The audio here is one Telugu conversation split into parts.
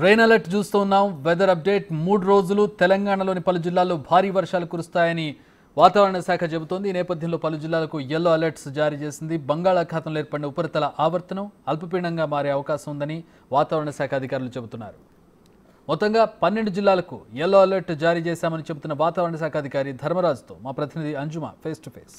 రెయిన్ అలర్ట్ చూస్తూ ఉన్నాం వెదర్ అప్డేట్ మూడు రోజులు తెలంగాణలోని పలు జిల్లాల్లో భారీ వర్షాలు కురుస్తాయని వాతావరణ శాఖ చెబుతోంది ఈ నేపథ్యంలో పలు జిల్లాలకు ఎల్లో అలర్ట్స్ జారీ చేసింది బంగాళాఖాతంలో ఏర్పడిన ఉపరితల ఆవర్తనం అల్పపీడంగా మారే అవకాశం ఉందని వాతావరణ శాఖ అధికారులు చెబుతున్నారు మొత్తంగా పన్నెండు జిల్లాలకు ఎల్లో అలర్ట్ జారీ చేశామని చెబుతున్న వాతావరణ శాఖ అధికారి ధర్మరాజుతో మా ప్రతినిధి అంజుమ ఫేస్ టు ఫేస్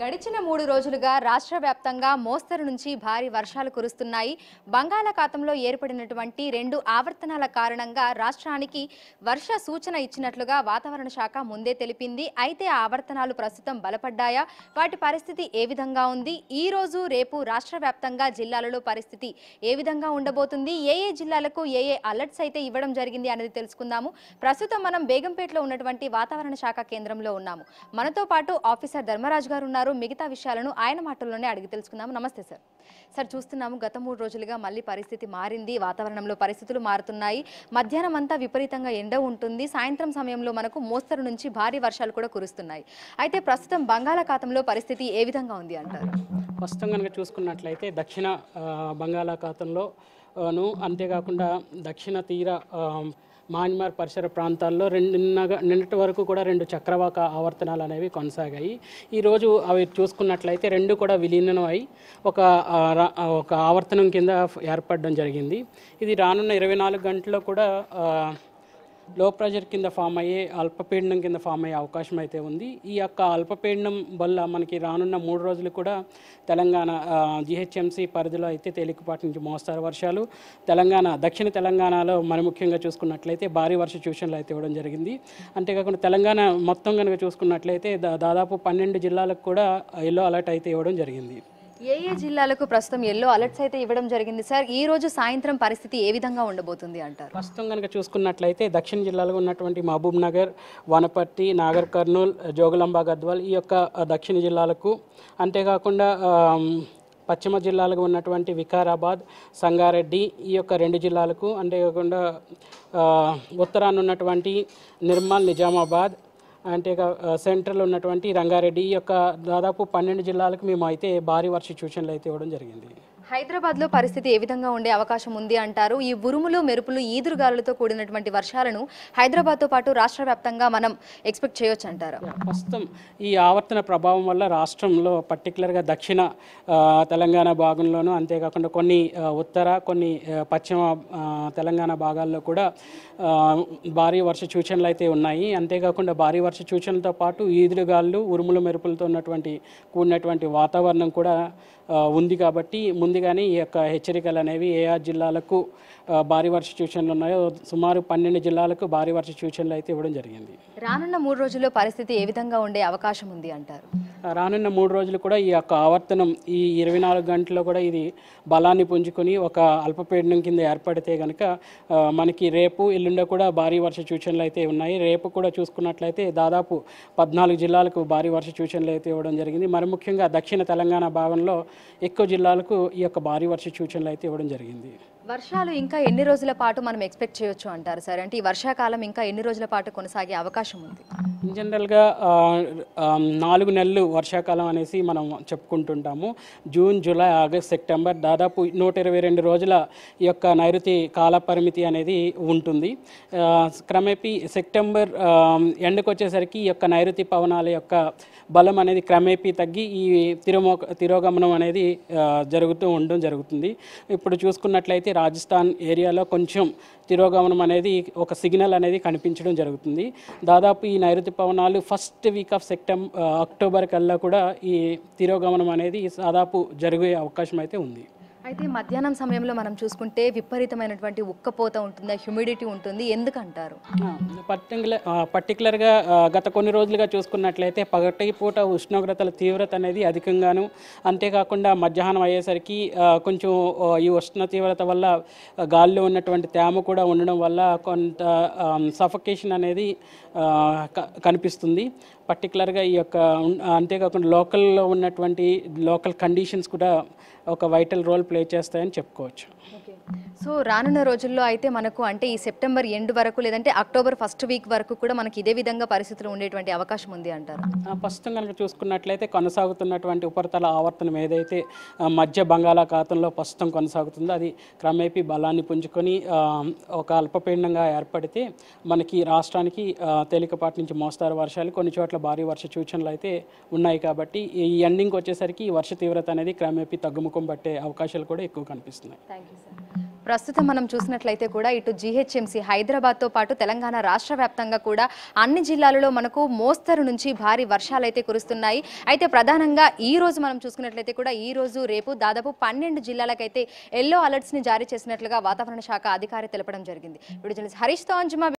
గడిచిన మూడు రోజులుగా రాష్ట్ర వ్యాప్తంగా మోస్తరు నుంచి భారీ వర్షాలు కురుస్తున్నాయి బంగాళాఖాతంలో ఏర్పడినటువంటి రెండు ఆవర్తనాల కారణంగా రాష్ట్రానికి వర్ష సూచన ఇచ్చినట్లుగా వాతావరణ శాఖ ముందే తెలిపింది అయితే ఆ ఆవర్తనాలు ప్రస్తుతం బలపడ్డాయా వాటి పరిస్థితి ఏ విధంగా ఉంది ఈ రోజు రేపు రాష్ట్ర వ్యాప్తంగా జిల్లాలలో పరిస్థితి ఏ విధంగా ఉండబోతుంది ఏ ఏ జిల్లాలకు ఏ ఏ అలర్ట్స్ అయితే ఇవ్వడం జరిగింది అనేది తెలుసుకుందాము ప్రస్తుతం మనం బేగంపేటలో ఉన్నటువంటి వాతావరణ శాఖ కేంద్రంలో ఉన్నాము మనతో పాటు ఆఫీసర్ ధర్మరాజు గారు ఉన్నారు ఉన్నారు మిగతా విషయాలను ఆయన మాటల్లోనే అడిగి తెలుసుకుందాము నమస్తే సార్ సార్ చూస్తున్నాము గత మూడు రోజులుగా మళ్ళీ పరిస్థితి మారింది వాతావరణంలో పరిస్థితులు మారుతున్నాయి మధ్యాహ్నం అంతా విపరీతంగా ఎండ ఉంటుంది సాయంత్రం సమయంలో మనకు మోస్తరు నుంచి భారీ వర్షాలు కూడా కురుస్తున్నాయి అయితే ప్రస్తుతం బంగాళాఖాతంలో పరిస్థితి ఏ విధంగా ఉంది అంటారు ప్రస్తుతం కనుక చూసుకున్నట్లయితే దక్షిణ బంగాళాఖాతంలోను అంతేకాకుండా దక్షిణ తీర మాన్మార్ పరిసర ప్రాంతాల్లో రెండు నిన్నటి వరకు కూడా రెండు చక్రవాక ఆవర్తనాలు అనేవి కొనసాగాయి ఈరోజు అవి చూసుకున్నట్లయితే రెండు కూడా విలీనం అయి ఒక ఒక ఆవర్తనం కింద ఏర్పడడం జరిగింది ఇది రానున్న ఇరవై నాలుగు గంటల్లో కూడా లో ప్రెషర్ కింద ఫామ్ అయ్యే అల్పపీడనం కింద ఫామ్ అయ్యే అవకాశం అయితే ఉంది ఈ యొక్క అల్పపీడనం వల్ల మనకి రానున్న మూడు రోజులు కూడా తెలంగాణ జిహెచ్ఎంసీ పరిధిలో అయితే తేలికపాటి నుంచి మోస్తారు వర్షాలు తెలంగాణ దక్షిణ తెలంగాణలో మరి ముఖ్యంగా చూసుకున్నట్లయితే భారీ వర్ష సూచనలు అయితే ఇవ్వడం జరిగింది అంతేకాకుండా తెలంగాణ మొత్తం కనుక చూసుకున్నట్లయితే దాదాపు పన్నెండు జిల్లాలకు కూడా ఎల్లో అలర్ట్ అయితే ఇవ్వడం జరిగింది ఏ ఏ జిల్లాలకు ప్రస్తుతం ఎల్లో అలర్ట్స్ అయితే ఇవ్వడం జరిగింది సార్ ఈ రోజు సాయంత్రం పరిస్థితి ఏ విధంగా ఉండబోతుంది అంటారు ప్రస్తుతం కనుక చూసుకున్నట్లయితే దక్షిణ జిల్లాలో ఉన్నటువంటి మహబూబ్ నగర్ వనపర్తి నాగర్ కర్నూల్ జోగులంబ గద్వాల్ ఈ యొక్క దక్షిణ జిల్లాలకు అంతేకాకుండా పశ్చిమ జిల్లాలకు ఉన్నటువంటి వికారాబాద్ సంగారెడ్డి ఈ యొక్క రెండు జిల్లాలకు అంతేకాకుండా ఉత్తరాన్ని ఉన్నటువంటి నిర్మల్ నిజామాబాద్ అంటే సెంట్రల్ ఉన్నటువంటి రంగారెడ్డి ఈ యొక్క దాదాపు పన్నెండు జిల్లాలకు మేము అయితే భారీ వర్ష సూచనలు అయితే ఇవ్వడం జరిగింది హైదరాబాద్లో పరిస్థితి ఏ విధంగా ఉండే అవకాశం ఉంది అంటారు ఈ ఉరుములు మెరుపులు ఈదురుగాలులతో కూడినటువంటి వర్షాలను హైదరాబాద్తో పాటు రాష్ట్ర వ్యాప్తంగా మనం ఎక్స్పెక్ట్ చేయొచ్చు అంటారు ప్రస్తుతం ఈ ఆవర్తన ప్రభావం వల్ల రాష్ట్రంలో పర్టికులర్గా దక్షిణ తెలంగాణ భాగంలోనూ అంతేకాకుండా కొన్ని ఉత్తర కొన్ని పశ్చిమ తెలంగాణ భాగాల్లో కూడా భారీ వర్ష సూచనలు అయితే ఉన్నాయి అంతేకాకుండా భారీ వర్ష సూచనలతో పాటు ఈదురుగాళ్ళు ఉరుములు మెరుపులతో ఉన్నటువంటి కూడినటువంటి వాతావరణం కూడా ఉంది కాబట్టి ముందుగానే ఈ యొక్క హెచ్చరికలు అనేవి ఏ ఆ జిల్లాలకు భారీ వర్ష సూచనలు ఉన్నాయో సుమారు పన్నెండు జిల్లాలకు భారీ వర్ష సూచనలు అయితే ఇవ్వడం జరిగింది రానున్న మూడు రోజుల్లో పరిస్థితి ఏ విధంగా ఉండే అవకాశం ఉంది అంటారు రానున్న మూడు రోజులు కూడా ఈ యొక్క ఆవర్తనం ఈ ఇరవై నాలుగు గంటల్లో కూడా ఇది బలాన్ని పుంజుకొని ఒక అల్పపీడనం కింద ఏర్పడితే కనుక మనకి రేపు ఎల్లుండో కూడా భారీ వర్ష సూచనలు అయితే ఉన్నాయి రేపు కూడా చూసుకున్నట్లయితే దాదాపు పద్నాలుగు జిల్లాలకు భారీ వర్ష సూచనలు అయితే ఇవ్వడం జరిగింది మరి ముఖ్యంగా దక్షిణ తెలంగాణ భాగంలో ఎక్కువ జిల్లాలకు ఈ యొక్క భారీ వర్ష సూచనలు అయితే ఇవ్వడం జరిగింది వర్షాలు ఇంకా ఎన్ని రోజుల పాటు మనం ఎక్స్పెక్ట్ చేయొచ్చు అంటారు సార్ అంటే ఈ వర్షాకాలం ఇంకా ఎన్ని రోజుల పాటు కొనసాగే అవకాశం ఉంది ఇన్ జనరల్గా నాలుగు నెలలు వర్షాకాలం అనేసి మనం చెప్పుకుంటుంటాము జూన్ జూలై ఆగస్ట్ సెప్టెంబర్ దాదాపు నూట ఇరవై రెండు రోజుల యొక్క నైరుతి కాల పరిమితి అనేది ఉంటుంది క్రమేపీ సెప్టెంబర్ ఎండకు వచ్చేసరికి ఈ యొక్క నైరుతి పవనాల యొక్క బలం అనేది క్రమేపీ తగ్గి ఈ తిరుమో తిరోగమనం అనేది జరుగుతూ ఉండడం జరుగుతుంది ఇప్పుడు చూసుకున్నట్లయితే రాజస్థాన్ ఏరియాలో కొంచెం తిరోగమనం అనేది ఒక సిగ్నల్ అనేది కనిపించడం జరుగుతుంది దాదాపు ఈ నైరుతి పవనాలు first week of September October కల్లా కూడా ఈ తిరోగమనం అనేది దాదాపు జరిగే అవకాశం అయితే ఉంది అయితే మధ్యాహ్నం సమయంలో మనం చూసుకుంటే విపరీతమైనటువంటి ఉక్కపోత ఉంటుంది హ్యూమిడిటీ ఉంటుంది ఎందుకంటారు పర్టికులర్ పర్టికులర్గా గత కొన్ని రోజులుగా చూసుకున్నట్లయితే పగటి పూట ఉష్ణోగ్రతల తీవ్రత అనేది అధికంగాను అంతేకాకుండా మధ్యాహ్నం అయ్యేసరికి కొంచెం ఈ ఉష్ణ తీవ్రత వల్ల గాల్లో ఉన్నటువంటి తేమ కూడా ఉండడం వల్ల కొంత సఫకేషన్ అనేది కనిపిస్తుంది పర్టికులర్గా ఈ యొక్క అంతేకాకుండా లోకల్లో ఉన్నటువంటి లోకల్ కండిషన్స్ కూడా ఒక వైటల్ రోల్ ప్లే చేస్తాయని చెప్పుకోవచ్చు సో రానున్న రోజుల్లో అయితే మనకు అంటే ఈ సెప్టెంబర్ ఎండ్ వరకు లేదంటే అక్టోబర్ ఫస్ట్ వీక్ వరకు కూడా మనకి ఇదే విధంగా పరిస్థితులు ఉండేటువంటి అవకాశం ఉంది అంటారు ప్రస్తుతం కనుక చూసుకున్నట్లయితే కొనసాగుతున్నటువంటి ఉపరితల ఆవర్తనం ఏదైతే మధ్య బంగాళాఖాతంలో ప్రస్తుతం కొనసాగుతుందో అది క్రమేపీ బలాన్ని పుంజుకొని ఒక అల్పపీండంగా ఏర్పడితే మనకి రాష్ట్రానికి తేలికపాటి నుంచి మోస్తారు వర్షాలు కొన్ని చోట్ల భారీ వర్ష సూచనలు అయితే ఉన్నాయి కాబట్టి ఈ ఎండింగ్ వచ్చేసరికి వర్ష తీవ్రత అనేది క్రమేపీ తగ్గుముఖం పట్టే అవకాశాలు కూడా ఎక్కువ కనిపిస్తున్నాయి థ్యాంక్ యూ సార్ ప్రస్తుతం మనం చూసినట్లయితే కూడా ఇటు జీహెచ్ఎంసీ హైదరాబాద్తో పాటు తెలంగాణ రాష్ట్ర వ్యాప్తంగా కూడా అన్ని జిల్లాలలో మనకు మోస్తరు నుంచి భారీ వర్షాలు అయితే కురుస్తున్నాయి అయితే ప్రధానంగా ఈ రోజు మనం చూసుకున్నట్లయితే కూడా ఈ రోజు రేపు దాదాపు పన్నెండు జిల్లాలకైతే ఎల్లో అలర్ట్స్ని జారీ చేసినట్లుగా వాతావరణ శాఖ అధికారి తెలపడం జరిగింది ఇప్పుడు హరీష్ తో అంజుమా